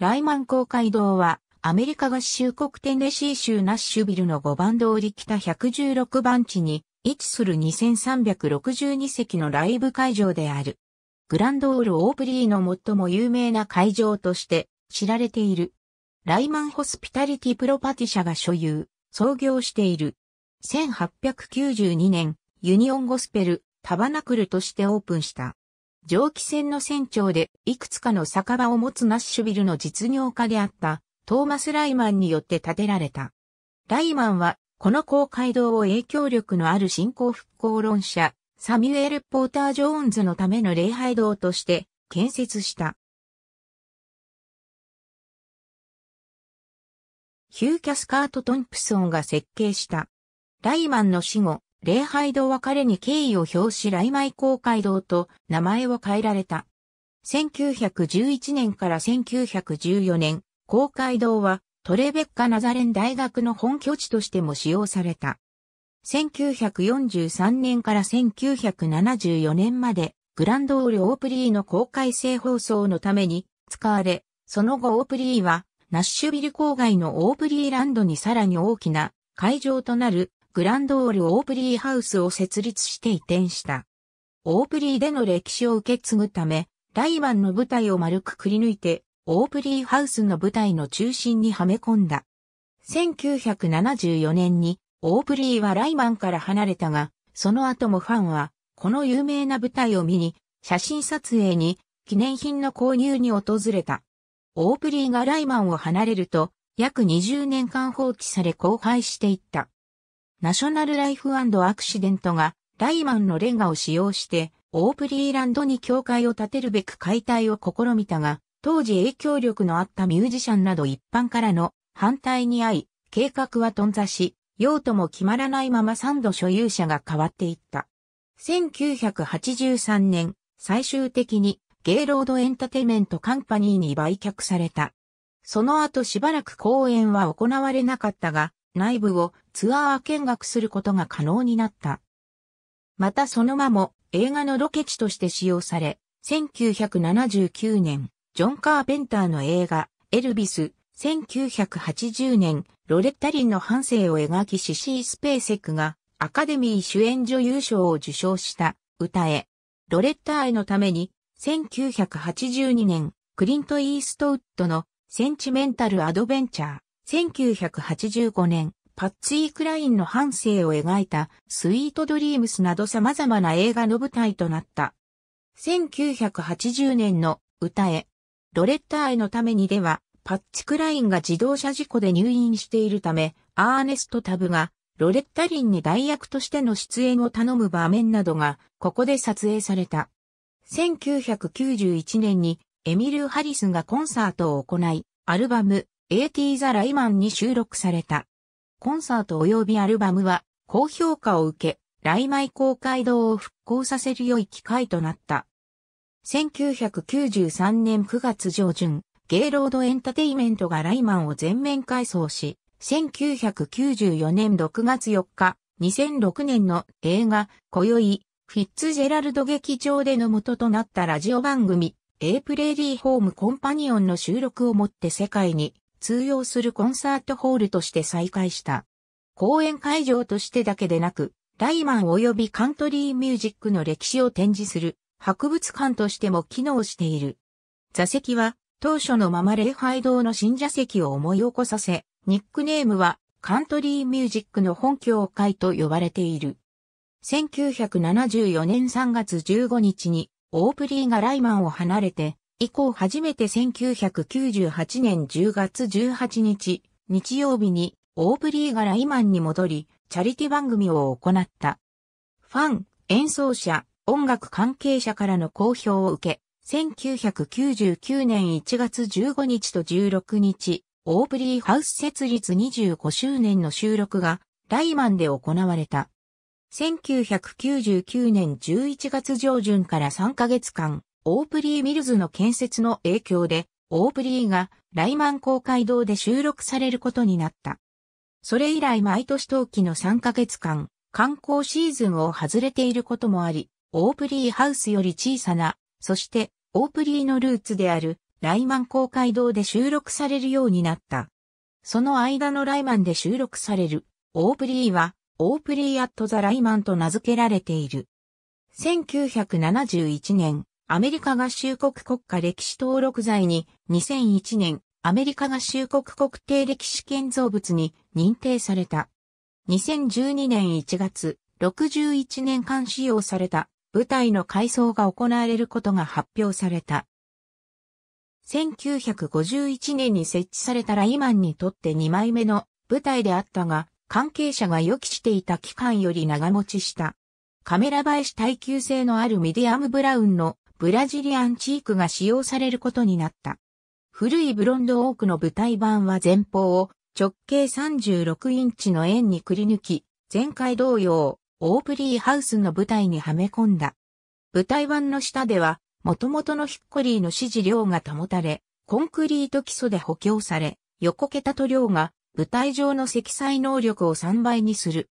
ライマン公会堂は、アメリカ合衆国テネシー州ナッシュビルの5番通り北116番地に位置する2362席のライブ会場である。グランドオール・オープリーの最も有名な会場として知られている。ライマンホスピタリティプロパティ社が所有、創業している。1892年、ユニオンゴスペル、タバナクルとしてオープンした。蒸気船の船長で、いくつかの酒場を持つナッシュビルの実業家であった、トーマス・ライマンによって建てられた。ライマンは、この公会堂を影響力のある信仰復興論者、サミュエル・ポーター・ジョーンズのための礼拝堂として建設した。ヒュー・キャスカート・トンプソンが設計した。ライマンの死後、礼拝堂は彼に敬意を表し来米公会堂と名前を変えられた。1911年から1914年、公会堂はトレベッカ・ナザレン大学の本拠地としても使用された。1943年から1974年まで、グランドール・オープリーの公開性放送のために使われ、その後オープリーは、ナッシュビル郊外のオープリーランドにさらに大きな会場となるグランドオールオープリーハウスを設立して移転した。オープリーでの歴史を受け継ぐため、ライマンの舞台を丸くくり抜いて、オープリーハウスの舞台の中心にはめ込んだ。1974年に、オープリーはライマンから離れたが、その後もファンは、この有名な舞台を見に、写真撮影に、記念品の購入に訪れた。オープリーがライマンを離れると、約20年間放置され荒廃していった。ナショナルライフアクシデントがライマンのレンガを使用してオープリーランドに教会を建てるべく解体を試みたが、当時影響力のあったミュージシャンなど一般からの反対に遭い、計画は頓挫し、用途も決まらないまま3度所有者が変わっていった。1983年、最終的にゲイロードエンタテイメントカンパニーに売却された。その後しばらく公演は行われなかったが、内部をツアー見学することが可能になった。またその間も映画のロケ地として使用され、1979年、ジョン・カーペンターの映画、エルビス、1980年、ロレッタリンの半生を描きシシー・スペーセクがアカデミー主演女優賞を受賞した歌え、ロレッタ愛のために、1982年、クリント・イーストウッドのセンチメンタル・アドベンチャー、1985年、パッツィ・クラインの半生を描いたスイートドリームスなど様々な映画の舞台となった。1980年の歌へ、ロレッタへのためにでは、パッチ・クラインが自動車事故で入院しているため、アーネスト・タブがロレッタリンに代役としての出演を頼む場面などが、ここで撮影された。1991年にエミル・ハリスがコンサートを行い、アルバム、AT ザ・ライマンに収録された。コンサート及びアルバムは高評価を受け、ライマイ公会堂を復興させる良い機会となった。1993年9月上旬、ゲイロードエンタテイメントがライマンを全面改装し、1994年6月4日、2006年の映画、今宵、フィッツジェラルド劇場での元となったラジオ番組、A プレリーホームコンパニオンの収録をもって世界に通用するコンサートホールとして再開した。公演会場としてだけでなく、ライマン及びカントリーミュージックの歴史を展示する博物館としても機能している。座席は当初のまま礼拝堂の信者席を思い起こさせ、ニックネームはカントリーミュージックの本教会と呼ばれている。1974年3月15日にオープリーがライマンを離れて以降初めて1998年10月18日、日曜日にオーブリーガライマンに戻り、チャリティ番組を行った。ファン、演奏者、音楽関係者からの好評を受け、1999年1月15日と16日、オープリーハウス設立25周年の収録がライマンで行われた。1999年11月上旬から3ヶ月間、オープリー・ミルズの建設の影響で、オープリーがライマン公会堂で収録されることになった。それ以来毎年冬季の3ヶ月間、観光シーズンを外れていることもあり、オープリーハウスより小さな、そしてオープリーのルーツであるライマン公会堂で収録されるようになった。その間のライマンで収録されるオープリーはオープリーアットザライマンと名付けられている。1971年、アメリカ合衆国国家歴史登録罪に2001年アメリカ合衆国国定歴史建造物に認定された。2012年1月、61年間使用された部隊の改装が行われることが発表された。1951年に設置されたライマンにとって2枚目の部隊であったが、関係者が予期していた期間より長持ちした。カメラ映えし耐久性のあるミディアムブラウンのブラジリアンチークが使用されることになった。古いブロンドオークの舞台版は前方を直径36インチの円にくり抜き、前回同様、オープリーハウスの舞台にはめ込んだ。舞台版の下では、元々のヒッコリーの支持量が保たれ、コンクリート基礎で補強され、横桁と量が舞台上の積載能力を3倍にする。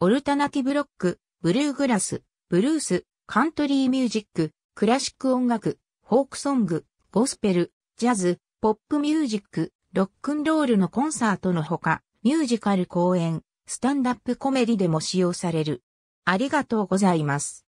オルタナティブロック、ブルーグラス、ブルース、カントリーミュージック、クラシック音楽、フォークソング、ゴスペル、ジャズ、ポップミュージック、ロックンロールのコンサートのほか、ミュージカル公演、スタンダップコメディでも使用される。ありがとうございます。